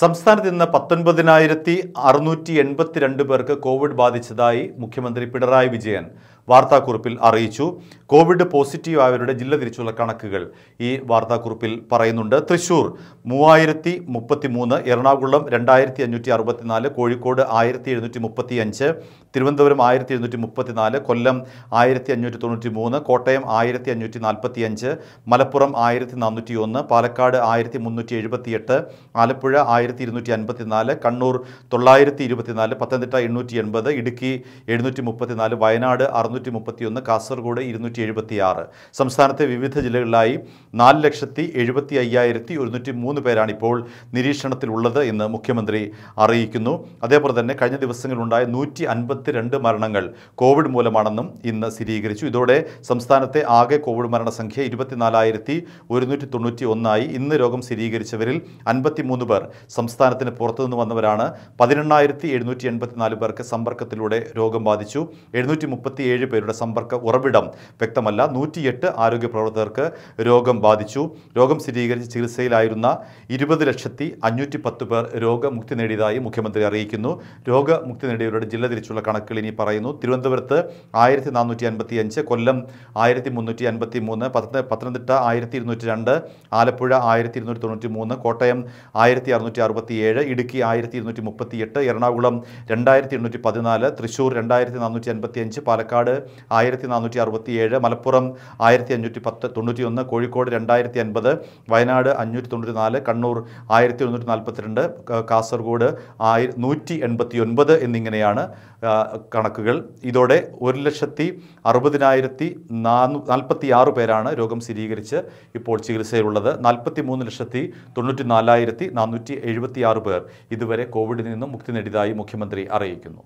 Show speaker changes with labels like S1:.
S1: സംസ്ഥാനത്ത് ഇന്ന് പത്തൊൻപതിനായിരത്തി അറുന്നൂറ്റി എൺപത്തിരണ്ട് പേർക്ക് കോവിഡ് ബാധിച്ചതായി മുഖ്യമന്ത്രി പിണറായി വിജയൻ വാർത്താക്കുറിപ്പിൽ അറിയിച്ചു കോവിഡ് പോസിറ്റീവ് ആയവരുടെ ജില്ല തിരിച്ചുള്ള കണക്കുകൾ ഈ വാർത്താക്കുറിപ്പിൽ പറയുന്നുണ്ട് തൃശൂർ മൂവായിരത്തി മുപ്പത്തി മൂന്ന് എറണാകുളം രണ്ടായിരത്തി അഞ്ഞൂറ്റി അറുപത്തിനാല് കോഴിക്കോട് ആയിരത്തി എഴുന്നൂറ്റി മുപ്പത്തി അഞ്ച് തിരുവനന്തപുരം ആയിരത്തി എഴുന്നൂറ്റി മുപ്പത്തിനാല് കൊല്ലം ആയിരത്തി അഞ്ഞൂറ്റി തൊണ്ണൂറ്റി മൂന്ന് കോട്ടയം ആയിരത്തി അഞ്ഞൂറ്റി നാൽപ്പത്തി അഞ്ച് മലപ്പുറം ആയിരത്തി നാനൂറ്റി ഒന്ന് പാലക്കാട് ആയിരത്തി മുന്നൂറ്റി എഴുപത്തി എട്ട് ആലപ്പുഴ ആയിരത്തി ഇരുന്നൂറ്റി അൻപത്തിനാല് കണ്ണൂർ തൊള്ളായിരത്തി ഇരുപത്തിനാല് പത്തനംതിട്ട എണ്ണൂറ്റി എൺപത് ഇടുക്കി എഴുന്നൂറ്റി മുപ്പത്തിനാല് വയനാട് അറുന്നൂറ്റി അറുന്നൂറ്റി മുപ്പത്തിയൊന്ന് കാസർഗോഡ് ഇരുന്നൂറ്റി എഴുപത്തിയാറ് സംസ്ഥാനത്തെ വിവിധ ജില്ലകളിലായി നാല് ലക്ഷത്തി എഴുപത്തി അയ്യായിരത്തി ഒരുന്നൂറ്റി മൂന്ന് പേരാണിപ്പോൾ നിരീക്ഷണത്തിലുള്ളത് എന്ന് മുഖ്യമന്ത്രി അറിയിക്കുന്നു അതേപോലെ തന്നെ കഴിഞ്ഞ ദിവസങ്ങളിലുണ്ടായ നൂറ്റി അൻപത്തി രണ്ട് മരണങ്ങൾ കോവിഡ് മൂലമാണെന്നും ഇന്ന് സ്ഥിരീകരിച്ചു ഇതോടെ സംസ്ഥാനത്തെ ആകെ കോവിഡ് മരണസംഖ്യ ഇരുപത്തിനാലായിരത്തി ഒരുന്നൂറ്റി തൊണ്ണൂറ്റി ഒന്നായി ഇന്ന് രോഗം സ്ഥിരീകരിച്ചവരിൽ അൻപത്തിമൂന്ന് പേർ സംസ്ഥാനത്തിന് പുറത്തുനിന്ന് വന്നവരാണ് പതിനെണ്ണായിരത്തി എഴുന്നൂറ്റി എൺപത്തിനാല് പേർക്ക് സമ്പർക്കത്തിലൂടെ രോഗം ബാധിച്ചു എഴുന്നൂറ്റി മുപ്പത്തിയേഴ് ഏഴ് പേരുടെ സമ്പർക്ക ഉറവിടം വ്യക്തമല്ല നൂറ്റിയെട്ട് ആരോഗ്യ പ്രവർത്തകർക്ക് രോഗം ബാധിച്ചു രോഗം സ്ഥിരീകരിച്ച് ചികിത്സയിലായിരുന്ന ഇരുപത് ലക്ഷത്തി അഞ്ഞൂറ്റി പത്ത് പേർ രോഗമുക്തി നേടിയതായി മുഖ്യമന്ത്രി അറിയിക്കുന്നു രോഗമുക്തി നേടിയവരുടെ ജില്ല തിരിച്ചുള്ള കണക്കുകൾ ഇനി പറയുന്നു തിരുവനന്തപുരത്ത് ആയിരത്തി നാനൂറ്റി അൻപത്തി അഞ്ച് കൊല്ലം ആയിരത്തി മുന്നൂറ്റി അൻപത്തി മൂന്ന് പത്തനംതിട്ട ആയിരത്തി ഇരുന്നൂറ്റി രണ്ട് ആലപ്പുഴ ആയിരത്തി ഇരുന്നൂറ്റി തൊണ്ണൂറ്റി മൂന്ന് കോട്ടയം ആയിരത്തി അറുന്നൂറ്റി അറുപത്തി ഏഴ് ഇടുക്കി ആയിരത്തി ഇരുന്നൂറ്റി മുപ്പത്തി എട്ട് എറണാകുളം രണ്ടായിരത്തി എണ്ണൂറ്റി പതിനാല് തൃശ്ശൂർ രണ്ടായിരത്തി നാനൂറ്റി അൻപത്തി അഞ്ച് പാലക്കാട് ആയിരത്തി നാനൂറ്റി അറുപത്തി മലപ്പുറം ആയിരത്തി അഞ്ഞൂറ്റി പത്ത് തൊണ്ണൂറ്റി ഒന്ന് കോഴിക്കോട് രണ്ടായിരത്തി അൻപത് വയനാട് അഞ്ഞൂറ്റി തൊണ്ണൂറ്റി നാല് കണ്ണൂർ ആയിരത്തി ഒരുന്നൂറ്റി നാൽപ്പത്തിരണ്ട് കാസർഗോഡ് ആയി നൂറ്റി എൺപത്തി ഒൻപത് എന്നിങ്ങനെയാണ് കണക്കുകൾ ഇതോടെ ഒരു ലക്ഷത്തി അറുപതിനായിരത്തി നാനൂ നാൽപ്പത്തി ആറ് പേരാണ് രോഗം സ്ഥിരീകരിച്ച് ഇപ്പോൾ ചികിത്സയിലുള്ളത് നാൽപ്പത്തി മൂന്ന് ലക്ഷത്തി തൊണ്ണൂറ്റി നാലായിരത്തി നാനൂറ്റി എഴുപത്തി ആറ് പേർ ഇതുവരെ കോവിഡിൽ നിന്നും മുക്തി നേടിയതായി മുഖ്യമന്ത്രി അറിയിക്കുന്നു